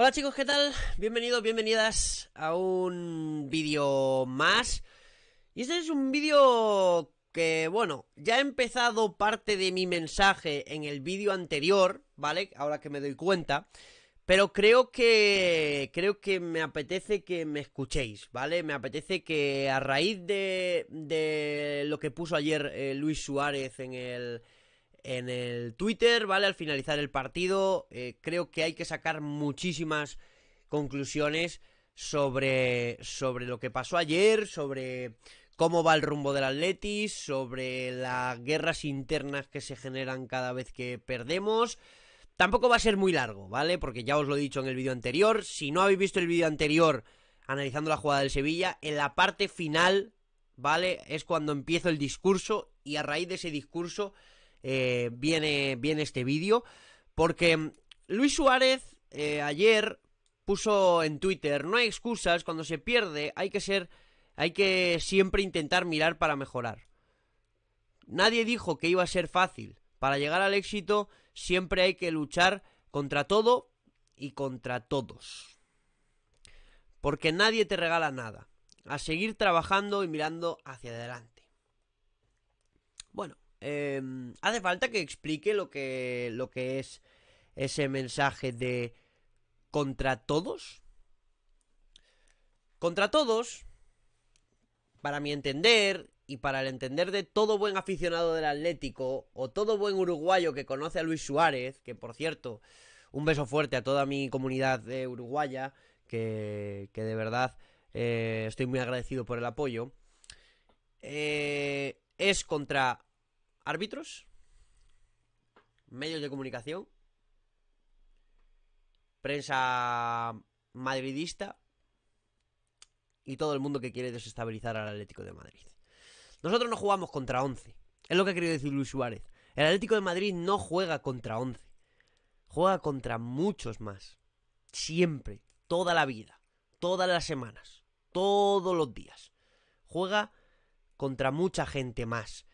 Hola chicos, ¿qué tal? Bienvenidos, bienvenidas a un vídeo más. Y este es un vídeo que, bueno, ya he empezado parte de mi mensaje en el vídeo anterior, ¿vale? Ahora que me doy cuenta. Pero creo que. Creo que me apetece que me escuchéis, ¿vale? Me apetece que a raíz de. de lo que puso ayer eh, Luis Suárez en el en el Twitter, ¿vale? Al finalizar el partido, eh, creo que hay que sacar muchísimas conclusiones sobre, sobre lo que pasó ayer, sobre cómo va el rumbo del Atletis, sobre las guerras internas que se generan cada vez que perdemos. Tampoco va a ser muy largo, ¿vale? Porque ya os lo he dicho en el vídeo anterior. Si no habéis visto el vídeo anterior analizando la jugada del Sevilla, en la parte final, ¿vale? Es cuando empiezo el discurso y a raíz de ese discurso eh, viene, viene este vídeo, porque mm, Luis Suárez eh, ayer puso en Twitter, no hay excusas, cuando se pierde hay que ser, hay que siempre intentar mirar para mejorar. Nadie dijo que iba a ser fácil. Para llegar al éxito siempre hay que luchar contra todo y contra todos. Porque nadie te regala nada. A seguir trabajando y mirando hacia adelante. Bueno, Em, hace falta que explique lo que, lo que es ese mensaje de contra todos. Contra todos, para mi entender y para el entender de todo buen aficionado del Atlético o todo buen uruguayo que conoce a Luis Suárez, que por cierto, un beso fuerte a toda mi comunidad de eh, uruguaya, que, de verdad eh, estoy muy agradecido por el apoyo, eh, es contra Árbitros, medios de comunicación, prensa madridista y todo el mundo que quiere desestabilizar al Atlético de Madrid. Nosotros no jugamos contra 11. Es lo que ha querido decir Luis Suárez. El Atlético de Madrid no juega contra 11. Juega contra muchos más. Siempre. Toda la vida. Todas las semanas. Todos los días. Juega contra mucha gente más.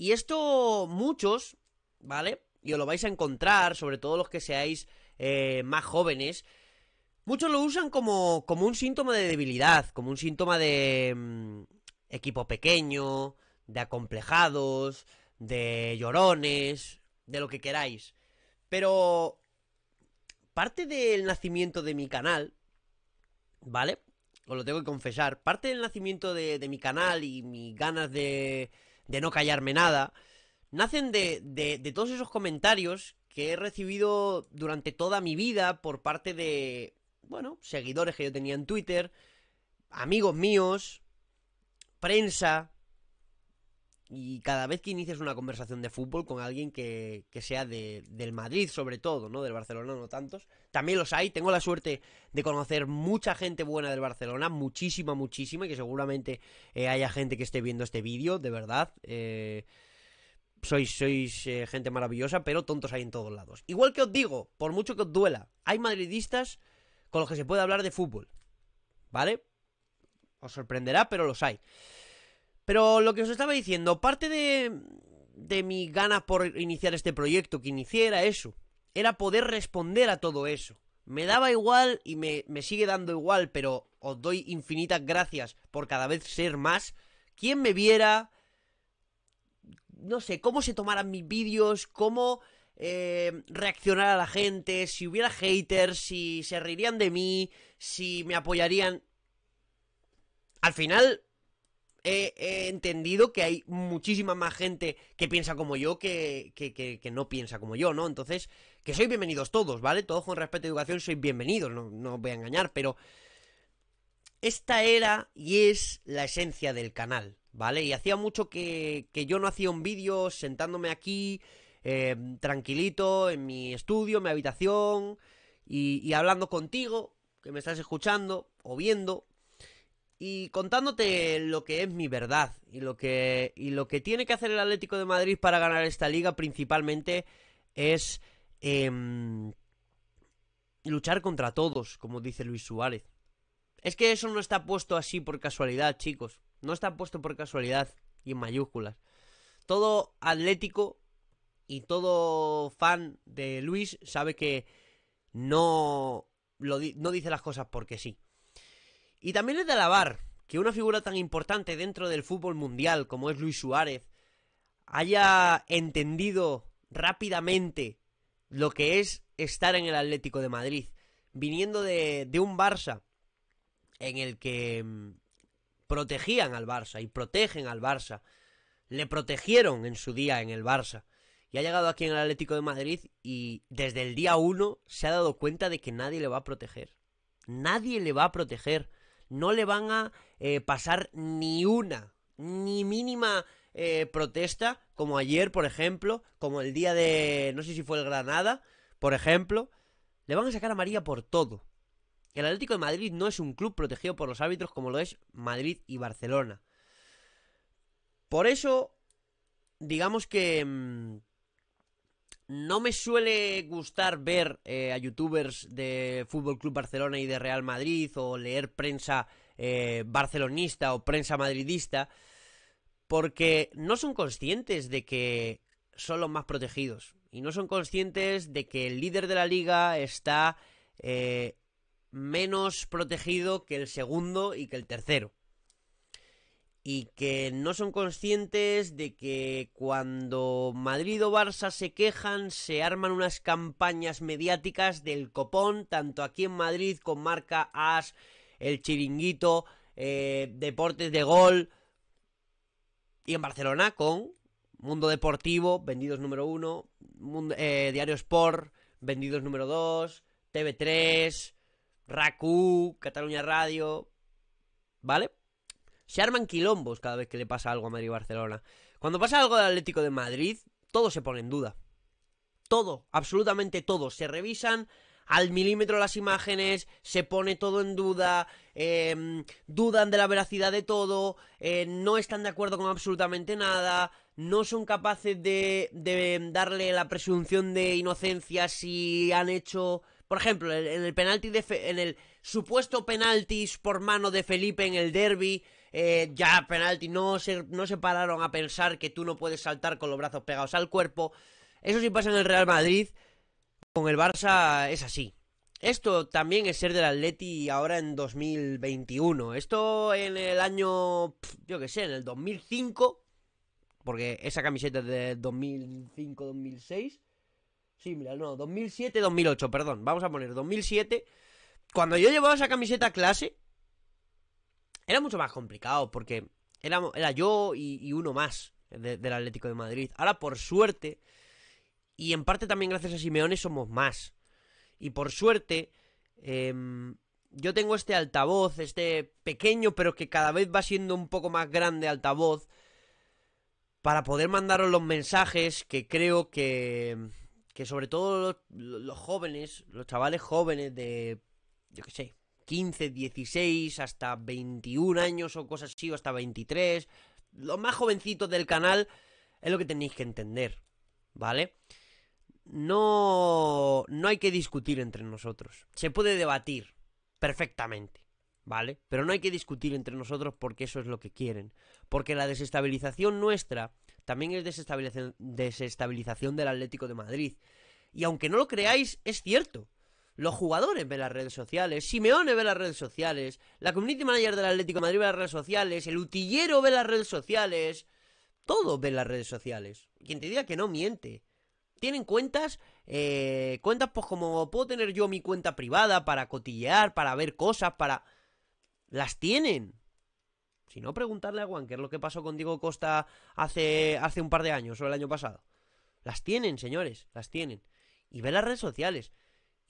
Y esto muchos, ¿vale? Y os lo vais a encontrar, sobre todo los que seáis eh, más jóvenes. Muchos lo usan como, un síntoma de debilidad, como un síntoma de mm, equipo pequeño, de acomplejados, de llorones, de lo que queráis. Pero parte del nacimiento de mi canal, ¿vale? Os lo tengo que confesar, parte del nacimiento de, de mi canal y mis ganas de, de no callarme nada, nacen de, de, todos esos comentarios que he recibido durante toda mi vida por parte de, bueno, seguidores que yo tenía en Twitter, amigos míos, prensa, y cada vez que inicias una conversación de fútbol con alguien que, sea de, del Madrid, sobre todo, ¿no? Del Barcelona, no tantos. También los hay. Tengo la suerte de conocer mucha gente buena del Barcelona, muchísima, muchísima, y que seguramente eh, haya gente que esté viendo este vídeo, de verdad. Eh, sois, sois eh, gente maravillosa, pero tontos hay en todos lados. Igual que os digo, por mucho que os duela, hay madridistas con los que se puede hablar de fútbol, ¿vale? Os sorprenderá, pero los hay. Pero lo que os estaba diciendo, parte de, mi ganas por iniciar este proyecto, que era eso, era poder responder a todo eso. Me daba igual y me, sigue dando igual, pero os doy infinitas gracias por cada vez ser más. Quien me viera, no sé, cómo se tomaran mis vídeos, cómo eh, reaccionar a la gente, si hubiera haters, si se reirían de mí, si me apoyarían. Al final, he, entendido que hay muchísima más gente que piensa como yo que, no piensa como yo, ¿no? Entonces, que sois bienvenidos todos, ¿vale? Todos con respeto a educación sois bienvenidos, no, os voy a engañar, pero esta era y es la esencia del canal, ¿vale? Y hacía mucho que, yo no hacía un vídeo sentándome aquí, eh, tranquilito, en mi estudio, en mi habitación, y hablando contigo, que me estás escuchando o viendo, y contándote lo que es mi verdad y lo que lo que tiene que hacer el Atlético de Madrid para ganar esta liga principalmente es em, luchar contra todos, como dice Luis Suárez. Es que eso no está puesto así por casualidad, chicos. No está puesto por casualidad y en mayúsculas. Todo Atlético y todo fan de Luis sabe que no no dice las cosas porque sí. Y también es de alabar que una figura tan importante dentro del fútbol mundial como es Luis Suárez haya entendido rápidamente lo que es estar en el Atlético de Madrid, viniendo de, un Barça en el que mm, protegían al Barça y protegen al Barça, le protegieron en su día en el Barça. Y ha llegado aquí en el Atlético de Madrid y desde el día uno se ha dado cuenta de que nadie le va a proteger. Nadie le va a proteger no le van a eh, pasar ni una, ni mínima eh, protesta, como ayer, por ejemplo, como el día de, no sé si fue el Granada, por ejemplo, le van a sacar a María por todo. El Atlético de Madrid no es un club protegido por los árbitros como lo es Madrid y Barcelona. Por eso, digamos que... Mm, no me suele gustar ver eh, a youtubers de Fútbol Club Barcelona y de Real Madrid o leer prensa eh, barcelonista o prensa madridista porque no son conscientes de que son los más protegidos y no son conscientes de que el líder de la liga está eh, menos protegido que el segundo y que el tercero y que no son conscientes de que cuando Madrid o Barça se quejan se arman unas campañas mediáticas del copón, tanto aquí en Madrid con marca AS, el chiringuito, eh, deportes de gol y en Barcelona con Mundo Deportivo, vendidos número uno, eh, Diario Sport, vendidos número dos, TV3, RACU, Cataluña Radio, ¿vale? Se arman quilombos cada vez que le pasa algo a Madrid Barcelona. Cuando pasa algo al Atlético de Madrid, todo se pone en duda. Todo, absolutamente todo. Se revisan al milímetro las imágenes, se pone todo en duda, em, dudan de la veracidad de todo, eh, no están de acuerdo con absolutamente nada, no son capaces de, darle la presunción de inocencia si han hecho... Por ejemplo, en el penalti de en el supuesto penaltis por mano de Felipe en el derby, eh, ya penalti, no se, no se pararon a pensar que tú no puedes saltar con los brazos pegados al cuerpo. Eso sí pasa en el Real Madrid, con el Barça es así. Esto también es ser del Atleti ahora en 2021. Esto en el año, yo qué sé, en el 2005, porque esa camiseta es de 2005-2006. Sí, mira, no, 2007-2008, perdón. Vamos a poner 2007. Cuando yo llevaba esa camiseta a clase, era mucho más complicado porque era, era yo y, uno más del Atlético de Madrid. Ahora, por suerte, y en parte también gracias a Simeone, somos más. Y por suerte, em, yo tengo este altavoz, este pequeño, pero que cada vez va siendo un poco más grande altavoz, para poder mandaros los mensajes que creo que, que sobre todo los jóvenes, los chavales jóvenes de, yo qué sé, 15, 16, hasta 21 años o cosas así, o hasta 23. lo más jovencito del canal es lo que tenéis que entender, ¿vale? No, no hay que discutir entre nosotros. Se puede debatir perfectamente, ¿vale? Pero no hay que discutir entre nosotros porque eso es lo que quieren. Porque la desestabilización nuestra también es desestabilización, desestabilización del Atlético de Madrid. Y aunque no lo creáis, es cierto los jugadores ven las redes sociales, Simeone ve las redes sociales, la community manager del Atlético Madrid ve las redes sociales, el utillero ve las redes sociales, todos ven las redes sociales. Quien te diga que no miente. Tienen cuentas, eh, cuentas pues como puedo tener yo mi cuenta privada para cotillear, para ver cosas, para... Las tienen. Si no, preguntarle a Juan, qué es lo que pasó con Diego Costa hace, hace un par de años o el año pasado. Las tienen, señores, las tienen. Y ve las redes sociales.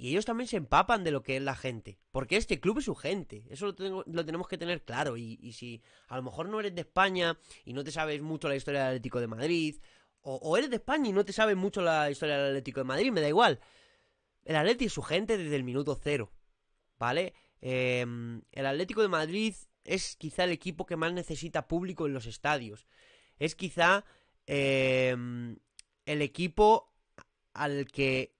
Y ellos también se empapan de lo que es la gente. Porque este club es su gente. Eso lo, tenemos que tener claro. Y, si a lo mejor no eres de España y no te sabes mucho la historia del Atlético de Madrid. O, eres de España y no te sabes mucho la historia del Atlético de Madrid. Me da igual. El Atlético es su gente desde el minuto cero. ¿Vale? Em, el Atlético de Madrid es quizá el equipo que más necesita público en los estadios. Es quizá em, el equipo al que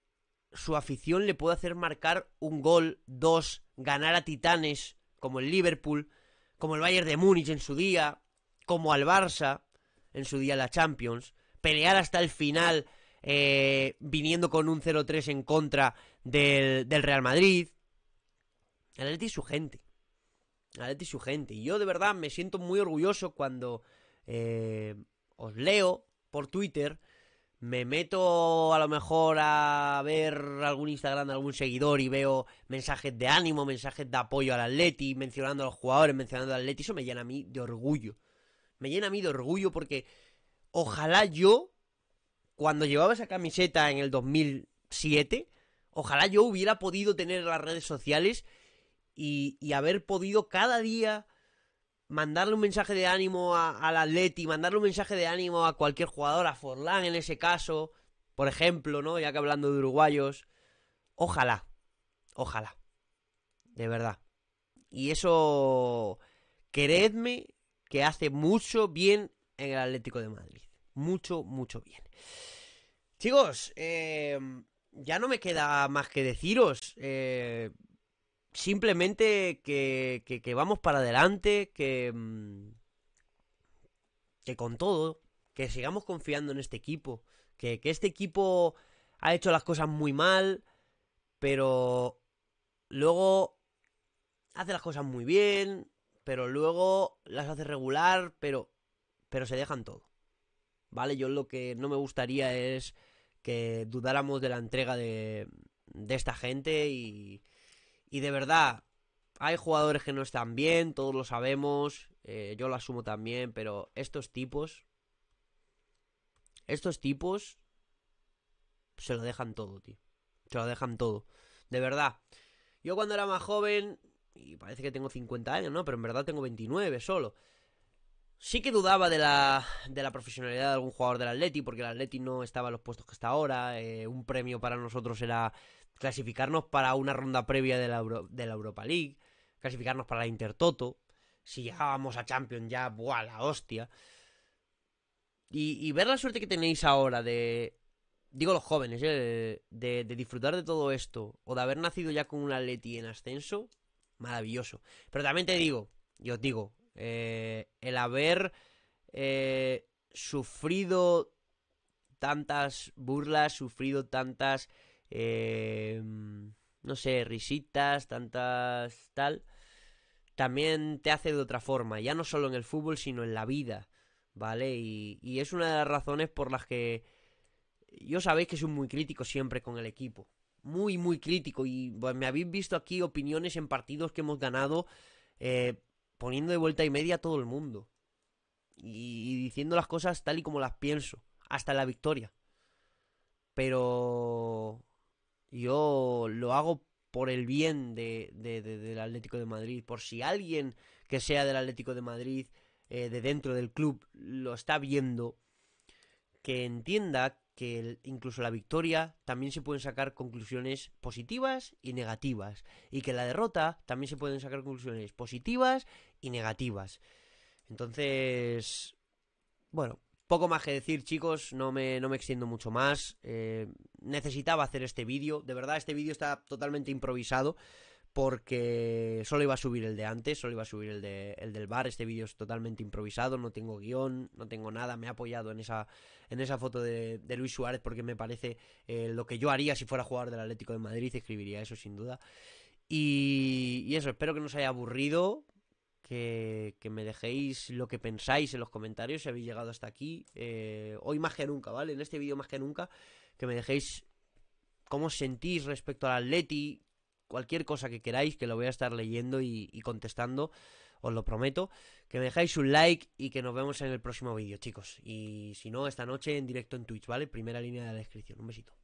su afición le puede hacer marcar un gol, dos, ganar a titanes como el Liverpool, como el Bayern de Múnich en su día, como al Barça en su día la Champions, pelear hasta el final eh, viniendo con un 0-3 en contra del, del, Real Madrid. El Atleti y su gente. El y su gente. Y yo de verdad me siento muy orgulloso cuando eh, os leo por Twitter me meto a lo mejor a ver algún Instagram de algún seguidor y veo mensajes de ánimo, mensajes de apoyo al Atleti, mencionando a los jugadores, mencionando al Atleti, eso me llena a mí de orgullo. Me llena a mí de orgullo porque ojalá yo, cuando llevaba esa camiseta en el 2007, ojalá yo hubiera podido tener las redes sociales y, y haber podido cada día mandarle un mensaje de ánimo al Atleti, mandarle un mensaje de ánimo a cualquier jugador, a Forlán en ese caso, por ejemplo, ¿no? Ya que hablando de uruguayos, ojalá, ojalá, de verdad. Y eso, queredme, que hace mucho bien en el Atlético de Madrid. Mucho, mucho bien. Chicos, eh, ya no me queda más que deciros. Eh, simplemente que, vamos para adelante, que, mm, que con todo, que sigamos confiando en este equipo, que, que este equipo ha hecho las cosas muy mal, pero luego hace las cosas muy bien, pero luego las hace regular, pero, pero se dejan todo. ¿Vale? Yo lo que no me gustaría es que dudáramos de la entrega de, de esta gente y, y de verdad, hay jugadores que no están bien, todos lo sabemos, eh, yo lo asumo también, pero estos tipos, estos tipos se lo dejan todo, tío. Se lo dejan todo. De verdad. Yo cuando era más joven, y parece que tengo 50 años, ¿no? Pero en verdad tengo 29 solo. Sí que dudaba de la, de la profesionalidad de algún jugador del Atleti, porque el Atleti no estaba en los puestos que está ahora. Eh, un premio para nosotros era clasificarnos para una ronda previa de la, Europa League, clasificarnos para la Intertoto, si llegábamos a Champions ya, ¡buah, la hostia! Y, ver la suerte que tenéis ahora de, digo los jóvenes, eh, de, disfrutar de todo esto, o de haber nacido ya con un Atleti en ascenso, maravilloso. Pero también te digo, yo os digo, eh, el haber eh, sufrido tantas burlas, sufrido tantas Em, no sé, risitas, tantas tal, también te hace de otra forma, ya no solo en el fútbol, sino en la vida, ¿vale? Y, es una de las razones por las que yo sabéis que soy muy crítico siempre con el equipo, muy, muy crítico, y pues, me habéis visto aquí opiniones en partidos que hemos ganado eh, poniendo de vuelta y media a todo el mundo. y diciendo las cosas tal y como las pienso. Hasta la victoria. Pero yo lo hago por el bien de, del Atlético de Madrid, por si alguien que sea del Atlético de Madrid, eh, de dentro del club, lo está viendo, que entienda que incluso la victoria también se pueden sacar conclusiones positivas y negativas, y que la derrota también se pueden sacar conclusiones positivas y negativas. Entonces, bueno, poco más que decir, chicos, no me, no me extiendo mucho más. Eh, necesitaba hacer este vídeo. De verdad, este vídeo está totalmente improvisado porque solo iba a subir el de antes, solo iba a subir el, del bar. Este vídeo es totalmente improvisado, no tengo guión, no tengo nada. Me he apoyado en esa, en esa foto de, Luis Suárez porque me parece eh, lo que yo haría si fuera jugador del Atlético de Madrid. Escribiría eso sin duda. Y, y eso, espero que no os haya aburrido que, me dejéis lo que pensáis en los comentarios si habéis llegado hasta aquí. Eh, hoy más que nunca, ¿vale? En este vídeo más que nunca, que me dejéis cómo sentís respecto al Atleti, cualquier cosa que queráis, que lo voy a estar leyendo y, contestando, os lo prometo. Que me dejáis un like y que nos vemos en el próximo vídeo, chicos. Y si no, esta noche en directo en Twitch, ¿vale? Primera línea de la descripción. Un besito.